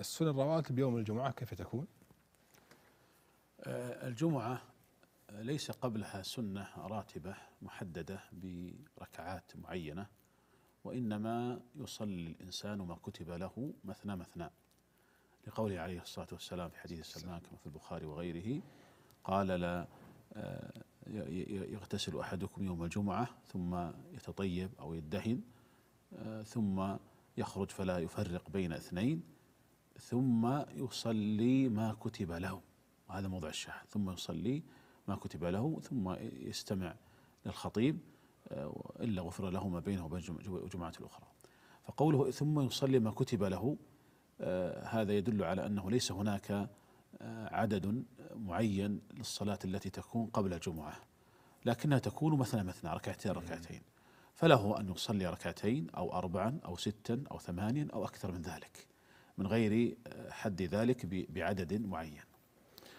السنن الرواتب يوم الجمعة كيف تكون؟ آه، الجمعة ليس قبلها سنة راتبة محددة بركعات معينة وإنما يصلي الإنسان ما كتب له مثنى مثنى لقوله عليه الصلاة والسلام في حديث سلمان كما في البخاري وغيره قال لا آه، يغتسل أحدكم يوم الجمعة ثم يتطيب أو يدهن آه، ثم يخرج فلا يفرق بين اثنين ثم يصلي ما كتب له هذا موضع الشاهد ثم يصلي ما كتب له ثم يستمع للخطيب آه، إلا غفر له ما بينه وبين جماعة الأخرى فقوله ثم يصلي ما كتب له آه، هذا يدل على أنه ليس هناك آه، عدد معين للصلاة التي تكون قبل الجمعة لكنها تكون مثلا مثنى ركعتين ركعتين فله أن يصلي ركعتين أو أربعا أو ستا أو ثمانيا أو أكثر من ذلك من غير آه، حد ذلك بعدد معين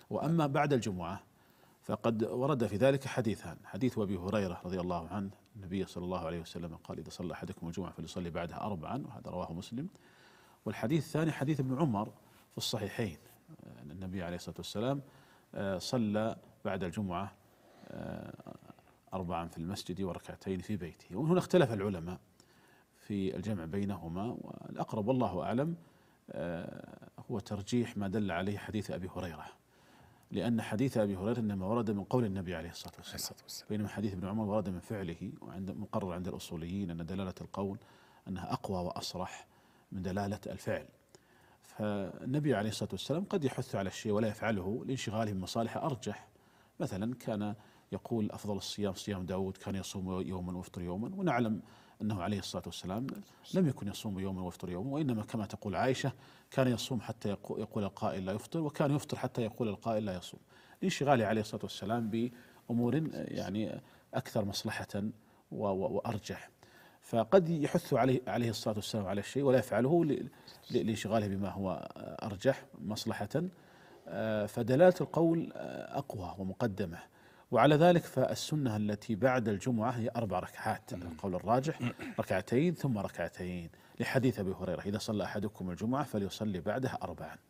وأما بعد الجمعة فقد ورد في ذلك حديثان حديث أبي هريرة رضي الله عنه النبي صلى الله عليه وسلم قال إذا صلى أحدكم الجمعة فليصلي بعدها أربعا وهذا رواه مسلم والحديث الثاني حديث ابن عمر في الصحيحين آه، أن النبي عليه الصلاة والسلام آه، صلى بعد الجمعة أربعا في المسجد وركعتين في بيته ومن هنا اختلف العلماء في الجمع بينهما والأقرب والله أعلم آه، هو ترجيح ما دل عليه حديث أبي هريرة لأن حديث أبي هريرة إنما ورد من قول النبي عليه الصلاة والسلام بينما حديث ابن عمر ورد من فعله وعند مقرر عند الأصوليين أن دلالة القول أنها أقوى وأصرح من دلالة الفعل فالنبي عليه الصلاة والسلام قد يحث على الشيء ولا يفعله لانشغاله بمصالح أرجح مثلا كان يقول أفضل الصيام صيام داود كان يصوم يوما ويفطر يوما ونعلم أنه عليه الصلاة والسلام لم يكن يصوم يوما ويفطر يوما وإنما كما تقول عائشة كان يصوم حتى يقول القائل لا يفطر وكان يفطر حتى يقول القائل لا يصوم لانشغاله عليه الصلاة والسلام بأمور يعني أكثر مصلحة وأرجح فقد يحث عليه عليه الصلاه والسلام على الشيء ولا يفعله لانشغاله بما هو ارجح مصلحه آه، فدلاله القول آه، اقوى ومقدمه وعلى ذلك فالسنة التي بعد الجمعة هي أربع ركعات على القول الراجح ركعتين ثم ركعتين لحديث أبي هريرة إذا صلى أحدكم الجمعة فليصلي بعدها أربعا